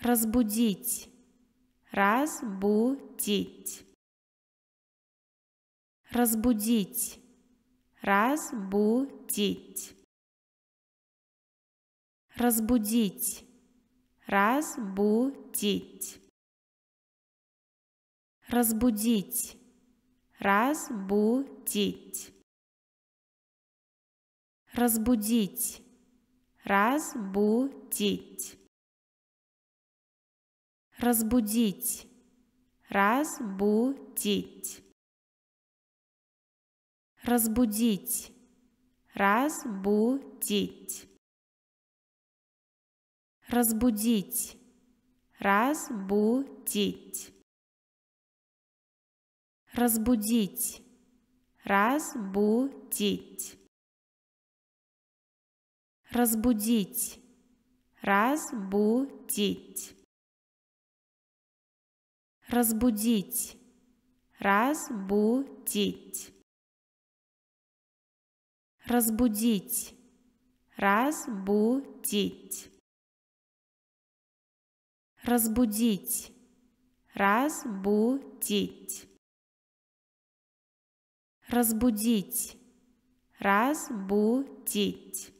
Разбудить. Разбудить. Разбудить. Разбудить. Разбудить. Разбудить. Разбудить. Разбудить. Разбудить. Разбудить. Разбудить. Разбудить. Разбудить. Разбудить. Разбудить. Разбудить. Разбудить. Разбудить. Разбудить. Разбудить. Разбудить. Разбудить. Разбудить. Разбудить. Разбудить. Разбудить. Разбудить. Разбудить.